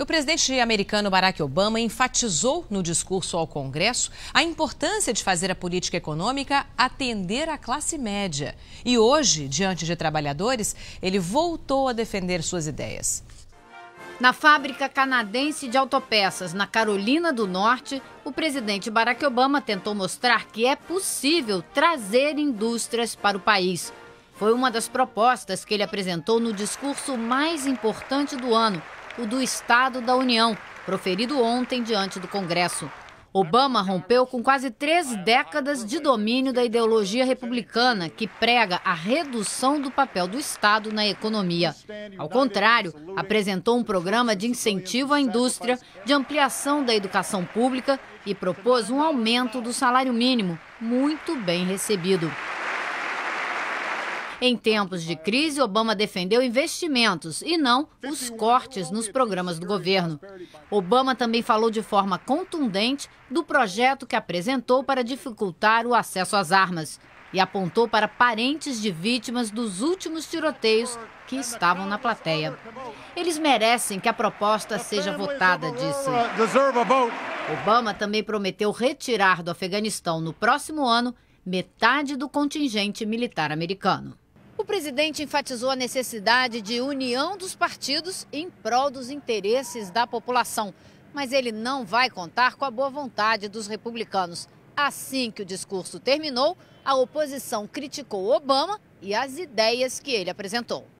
O presidente americano Barack Obama enfatizou no discurso ao Congresso a importância de fazer a política econômica atender à classe média. E hoje, diante de trabalhadores, ele voltou a defender suas ideias. Na fábrica canadense de autopeças, na Carolina do Norte, o presidente Barack Obama tentou mostrar que é possível trazer indústrias para o país. Foi uma das propostas que ele apresentou no discurso mais importante do ano o do Estado da União, proferido ontem diante do Congresso. Obama rompeu com quase três décadas de domínio da ideologia republicana, que prega a redução do papel do Estado na economia. Ao contrário, apresentou um programa de incentivo à indústria, de ampliação da educação pública e propôs um aumento do salário mínimo, muito bem recebido. Em tempos de crise, Obama defendeu investimentos e não os cortes nos programas do governo. Obama também falou de forma contundente do projeto que apresentou para dificultar o acesso às armas e apontou para parentes de vítimas dos últimos tiroteios que estavam na plateia. Eles merecem que a proposta seja votada, disse. Obama também prometeu retirar do Afeganistão no próximo ano metade do contingente militar americano. O presidente enfatizou a necessidade de união dos partidos em prol dos interesses da população, mas ele não vai contar com a boa vontade dos republicanos. Assim que o discurso terminou, a oposição criticou Obama e as ideias que ele apresentou.